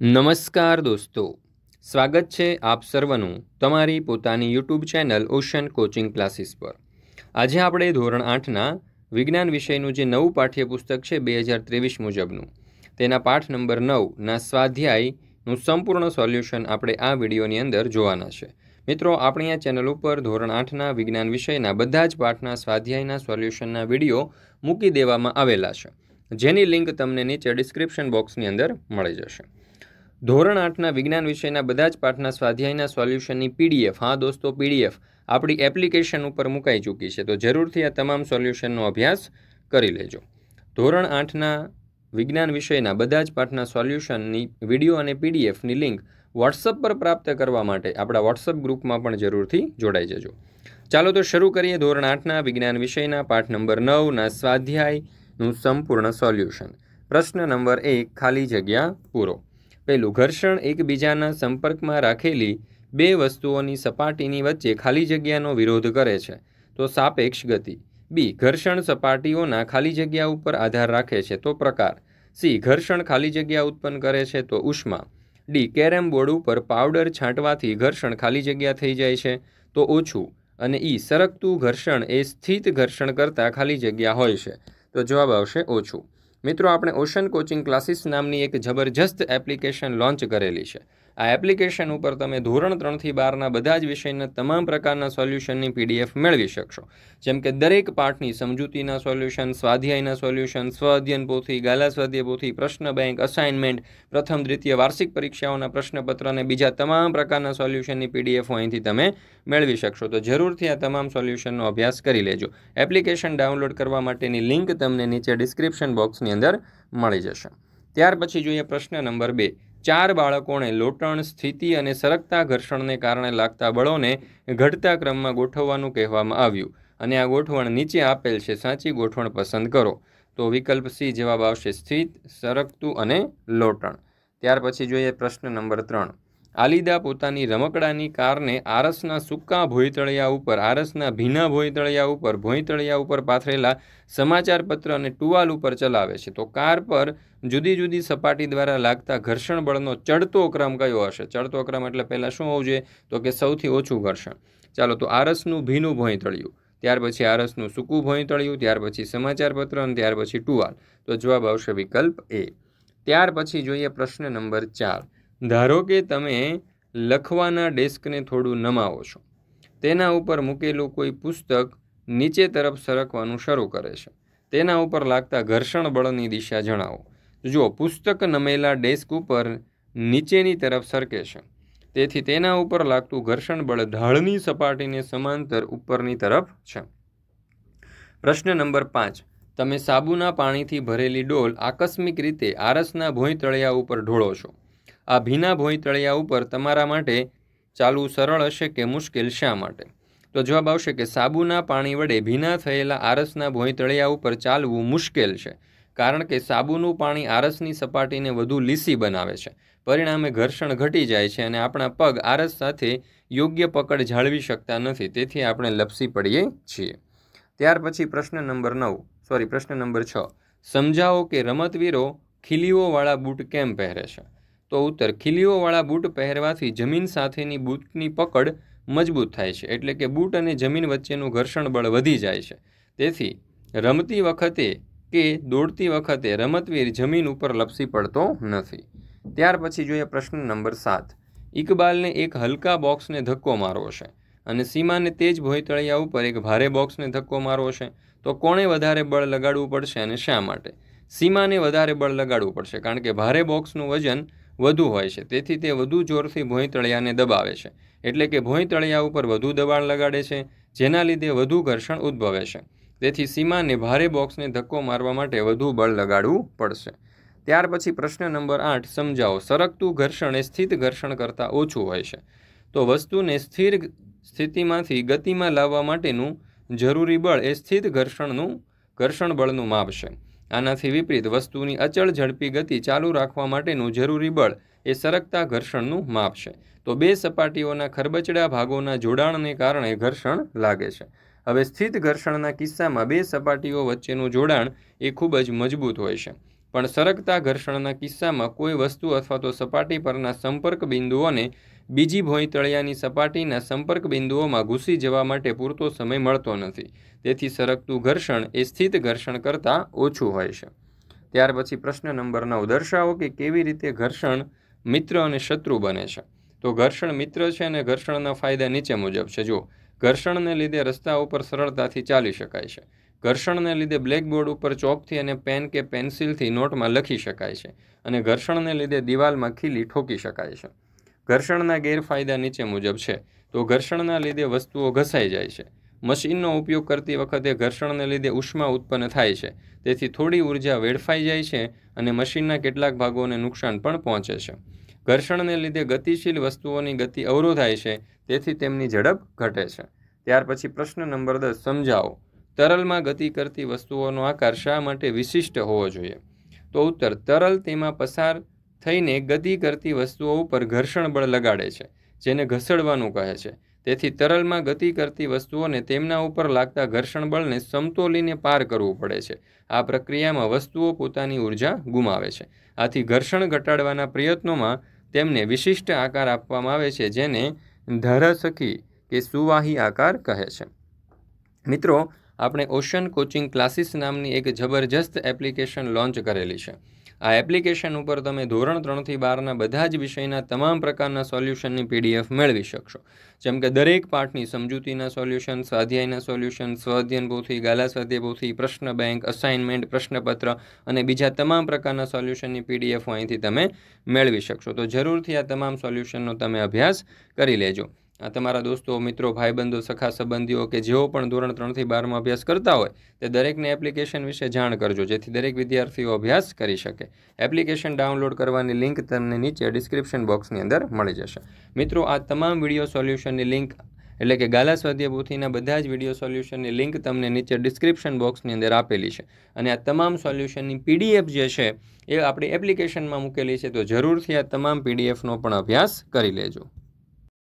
નમસ્કાર દોસ્તો સ્વાગત છે આપ સર્વનું તમારી પોતાની YouTube channel ocean coaching classes પર આજે આપણે ધોરણ આઠના વિજ્ઞાન વિષયનું જે નવું પાઠ્યપુસ્તક છે બે હજાર ત્રેવીસ મુજબનું તેના પાઠ નંબર નવના સ્વાધ્યાયનું સંપૂર્ણ સોલ્યુશન આપણે આ વિડીયોની અંદર જોવાના છે મિત્રો આપણી આ ચેનલ ઉપર ધોરણ આઠના વિજ્ઞાન વિષયના બધા જ પાઠના સ્વાધ્યાયના સોલ્યુશનના વિડીયો મૂકી દેવામાં આવેલા છે જેની લિંક તમને નીચે ડિસ્ક્રિપ્શન બોક્સની અંદર મળી જશે ધોરણ આઠના વિજ્ઞાન વિષયના બધા જ પાઠના સ્વાધ્યાયના સોલ્યુશનની પીડીએફ હા દોસ્તો પીડીએફ આપણી એપ્લિકેશન ઉપર મુકાઈ ચૂકી છે તો જરૂરથી આ તમામ સોલ્યુશનનો અભ્યાસ કરી લેજો ધોરણ આઠના વિજ્ઞાન વિષયના બધા જ પાઠના સોલ્યુશનની વિડીયો અને પીડીએફની લિંક વોટ્સઅપ પર પ્રાપ્ત કરવા માટે આપણા વોટ્સઅપ ગ્રુપમાં પણ જરૂરથી જોડાઈ જજો ચાલો તો શરૂ કરીએ ધોરણ આઠના વિજ્ઞાન વિષયના પાઠ નંબર નવના સ્વાધ્યાયનું સંપૂર્ણ સોલ્યુશન પ્રશ્ન નંબર એક ખાલી જગ્યા પૂરો પહેલું ઘર્ષણ એકબીજાના સંપર્કમાં રાખેલી બે વસ્તુઓની સપાટીની વચ્ચે ખાલી જગ્યાનો વિરોધ કરે છે તો સાપેક્ષ ગતિ બી ઘર્ષણ સપાટીઓના ખાલી જગ્યા ઉપર આધાર રાખે છે તો પ્રકાર સી ઘર્ષણ ખાલી જગ્યા ઉત્પન્ન કરે છે તો ઉષ્મા ડી કેરમ બોર્ડ ઉપર પાવડર છાંટવાથી ઘર્ષણ ખાલી જગ્યા થઈ જાય છે તો ઓછું અને ઈ સરકતું ઘર્ષણ એ સ્થિત ઘર્ષણ કરતાં ખાલી જગ્યા હોય છે તો જવાબ આવશે ઓછું મિત્રો આપણે ઓશન કોચિંગ ક્લાસીસ નામની એક જબરજસ્ત એપ્લિકેશન લોન્ચ કરેલી છે આ એપ્લિકેશન ઉપર તમે ધોરણ ત્રણથી બારના બધા જ વિષયના તમામ પ્રકારના સોલ્યુશનની પીડીએફ મેળવી શકશો જેમ કે દરેક પાઠની સમજૂતીના સોલ્યુશન સ્વાધ્યાયના સોલ્યુશન સ્વઅધ્યયન પોથી ગાલા સ્વાધ્યાય પોથી પ્રશ્ન બેંક અસાઇનમેન્ટ પ્રથમ દ્વિતીય વાર્ષિક પરીક્ષાઓના પ્રશ્નપત્ર અને બીજા તમામ પ્રકારના સોલ્યુશનની પીડીએફ અહીંથી તમે મેળવી શકશો તો જરૂરથી આ તમામ સોલ્યુશનનો અભ્યાસ કરી લેજો એપ્લિકેશન ડાઉનલોડ કરવા માટેની લિંક તમને નીચે ડિસ્ક્રિપ્શન બોક્સની અંદર મળી જશે ત્યાર પછી જોઈએ પ્રશ્ન નંબર બે ચાર બાળકોને લોટણ સ્થિતિ અને સરકતા ઘર્ષણને કારણે લાગતા બળોને ઘટતા ક્રમમાં ગોઠવવાનું કહેવામાં આવ્યું અને આ ગોઠવણ નીચે આપેલ છે સાચી ગોઠવણ પસંદ કરો તો વિકલ્પ સી જવાબ આવશે સ્થિત સરકતું અને લોટણ ત્યાર પછી જોઈએ પ્રશ્ન નંબર ત્રણ આલિદા પોતાની રમકડાની કારને આરસના સૂકા ભોયતળિયા ઉપર આરસના ભીના ભોયતળિયા ઉપર ભોયતળિયા ઉપર પાથરેલા સમાચારપત્ર અને ટુવાલ ઉપર ચલાવે છે તો કાર પર જુદી જુદી સપાટી દ્વારા લાગતા ઘર્ષણ બળનો ચડતો ક્રમ કયો હશે ચડતો ક્રમ એટલે પહેલાં શું હોવું જોઈએ તો કે સૌથી ઓછું ઘર્ષણ ચાલો તો આરસનું ભીનું ભોયતળિયું ત્યાર પછી આરસનું સૂકું ભોંયતળિયું ત્યાર પછી સમાચારપત્ર અને ત્યાર પછી ટુવાલ તો જવાબ આવશે વિકલ્પ એ ત્યાર પછી જોઈએ પ્રશ્ન નંબર ચાર ધારો કે તમે લખવાના ડેસ્કને થોડું નમાવો છો તેના ઉપર મૂકેલું કોઈ પુસ્તક નીચે તરફ સરકવાનું શરૂ કરે છે તેના ઉપર લાગતા ઘર્ષણ બળની દિશા જણાવો જુઓ પુસ્તક નમેલા ડેસ્ક ઉપર નીચેની તરફ સરકે છે તેથી તેના ઉપર લાગતું ઘર્ષણ બળ ઢાળની સપાટીને સમાંતર ઉપરની તરફ છે પ્રશ્ન નંબર પાંચ તમે સાબુના પાણીથી ભરેલી ડોલ આકસ્મિક રીતે આરસના ભોંય તળિયા ઉપર ઢોળો છો આ ભીના ભોંય તળિયા ઉપર તમારા માટે ચાલવું સરળ હશે કે મુશ્કેલ શા માટે તો જવાબ આવશે કે સાબુના પાણી વડે ભીના થયેલા આરસના ભોંય તળિયા ઉપર ચાલવું મુશ્કેલ છે કારણ કે સાબુનું પાણી આરસની સપાટીને વધુ લીસી બનાવે છે પરિણામે ઘર્ષણ ઘટી જાય છે અને આપણા પગ આરસ સાથે યોગ્ય પકડ જાળવી શકતા નથી તેથી આપણે લપસી પડીએ છીએ ત્યાર પછી પ્રશ્ન નંબર નવ સોરી પ્રશ્ન નંબર છ સમજાવો કે રમતવીરો ખીલીઓવાળા બૂટ કેમ પહેરે છે તો ઉત્તર ખીલીઓવાળા બૂટ પહેરવાથી જમીન સાથેની બૂટની પકડ મજબૂત થાય છે એટલે કે બૂટ અને જમીન વચ્ચેનું ઘર્ષણ બળ વધી જાય છે તેથી રમતી વખતે કે દોડતી વખતે રમતવીર જમીન ઉપર લપસી પડતો નથી ત્યાર પછી જોઈએ પ્રશ્ન નંબર સાત ઇકબાલને એક હલકા બોક્સને ધક્કો મારવો છે અને સીમાને તે તેજ ભોયતળિયા ઉપર એક ભારે બોક્સને ધક્કો મારવો છે તો કોણે વધારે બળ લગાડવું પડશે અને શા માટે સીમાને વધારે બળ લગાડવું પડશે કારણ કે ભારે બોક્સનું વજન વધુ હોય છે તેથી તે વધુ જોરથી ભોંયતળિયાને દબાવે છે એટલે કે ભોંયતળિયા ઉપર વધુ દબાણ લગાડે છે જેના લીધે વધુ ઘર્ષણ ઉદ્ભવે છે તેથી સીમાને ભારે બોક્સને ધક્કો મારવા માટે વધુ બળ લગાડવું પડશે ત્યાર પછી પ્રશ્ન નંબર આઠ સમજાવો સરકતું ઘર્ષણ એ સ્થિત ઘર્ષણ કરતાં ઓછું હોય છે તો વસ્તુને સ્થિર સ્થિતિમાંથી ગતિમાં લાવવા માટેનું જરૂરી બળ એ સ્થિત ઘર્ષણનું ઘર્ષણ બળનું માપ છે આનાથી વિપરીત વસ્તુની અચળ ઝડપી ગતિ ચાલુ રાખવા માટેનું જરૂરી બળ એ સરકતા ઘર્ષણનું માપ છે તો બે સપાટીઓના ખરબચડા ભાગોના જોડાણને કારણે ઘર્ષણ લાગે છે હવે સ્થિત ઘર્ષણના કિસ્સામાં બે સપાટીઓ વચ્ચેનું જોડાણ એ ખૂબ જ મજબૂત હોય છે પણ સરકતા ઘર્ષણના કિસ્સામાં કોઈ વસ્તુ અથવા તો સપાટી પરના સંપર્ક બિંદુઓને બીજી ભોંય તળિયાની સપાટીના સંપર્ક બિંદુઓમાં ઘૂસી જવા માટે પૂરતો સમય મળતો નથી તેથી સરકતું ઘર્ષણ એ સ્થિત ઘર્ષણ કરતાં ઓછું હોય છે ત્યાર પછી પ્રશ્ન નંબર નવ દર્શાવો કે કેવી રીતે ઘર્ષણ મિત્ર અને શત્રુ બને છે તો ઘર્ષણ મિત્ર છે અને ઘર્ષણના ફાયદા નીચે મુજબ છે જો ઘર્ષણને લીધે રસ્તા ઉપર સરળતાથી ચાલી શકાય છે ઘર્ષણને લીધે બ્લેકબોર્ડ ઉપર ચોકથી અને પેન કે પેન્સિલથી નોટમાં લખી શકાય છે અને ઘર્ષણને લીધે દિવાલમાં ખીલી ઠોકી શકાય છે ઘર્ષણના ગેરફાયદા નીચે મુજબ છે તો ઘર્ષણના લીધે વસ્તુઓ ઘસાઈ જાય છે મશીનનો ઉપયોગ કરતી વખતે ઘર્ષણને લીધે ઉષ્મા ઉત્પન્ન થાય છે તેથી થોડી ઉર્જા વેડફાઈ જાય છે અને મશીનના કેટલાક ભાગોને નુકસાન પણ પહોંચે છે ઘર્ષણને લીધે ગતિશીલ વસ્તુઓની ગતિ અવરોધાય છે તેથી તેમની ઝડપ ઘટે છે ત્યાર પછી પ્રશ્ન નંબર દસ સમજાવો તરલમાં ગતિ કરતી વસ્તુઓનો આકાર શા માટે વિશિષ્ટ હોવો જોઈએ તો ઉત્તર તરલ તેમાં પસાર થઈને ગતિ કરતી વસ્તુઓ ઉપર ઘર્ષણ બળ લગાડે છે જેને ઘસડવાનું કહે છે તેથી તરલમાં ગતિ કરતી વસ્તુઓને તેમના ઉપર લાગતા ઘર્ષણ બળને સમતોલીને પાર કરવું પડે છે આ પ્રક્રિયામાં વસ્તુઓ પોતાની ઉર્જા ગુમાવે છે આથી ઘર્ષણ ઘટાડવાના પ્રયત્નોમાં તેમને વિશિષ્ટ આકાર આપવામાં આવે છે જેને ધારાસખી કે સુવાહી આકાર કહે છે મિત્રો આપણે ઓશન કોચિંગ ક્લાસીસ નામની એક જબરજસ્ત એપ્લિકેશન લોન્ચ કરેલી છે આ એપ્લિકેશન ઉપર તમે ધોરણ ત્રણથી બારના બધા જ વિષયના તમામ પ્રકારના સોલ્યુશનની પીડીએફ મેળવી શકશો જેમ કે દરેક પાઠની સમજૂતીના સોલ્યુશન સ્વાધ્યાયના સોલ્યુશન સ્વાધ્યન પોથી ગાલા સ્વાધ્યાય પોથી પ્રશ્ન બેંક અસાઇનમેન્ટ પ્રશ્નપત્ર અને બીજા તમામ પ્રકારના સોલ્યુશનની પીડીએફ અહીંથી તમે મેળવી શકશો તો જરૂરથી આ તમામ સોલ્યુશનનો તમે અભ્યાસ કરી લેજો આ તમારા દોસ્તો મિત્રો ભાઈબંધો સખા સંબંધીઓ કે જેઓ પણ ધોરણ ત્રણથી બારમાં અભ્યાસ કરતા હોય તે દરેકને એપ્લિકેશન વિશે જાણ કરજો જેથી દરેક વિદ્યાર્થીઓ અભ્યાસ કરી શકે એપ્લિકેશન ડાઉનલોડ કરવાની લિંક તમને નીચે ડિસ્ક્રિપ્શન બોક્સની અંદર મળી જશે મિત્રો આ તમામ વિડીયો સોલ્યુશનની લિંક એટલે કે ગાલા સ્વાધ્યાય પોથીના બધા જ વિડીયો સોલ્યુશનની લિંક તમને નીચે ડિસ્ક્રિપ્શન બોક્સની અંદર આપેલી છે અને આ તમામ સોલ્યુશનની પીડીએફ જે છે એ આપણી એપ્લિકેશનમાં મૂકેલી છે તો જરૂરથી આ તમામ પીડીએફનો પણ અભ્યાસ કરી લેજો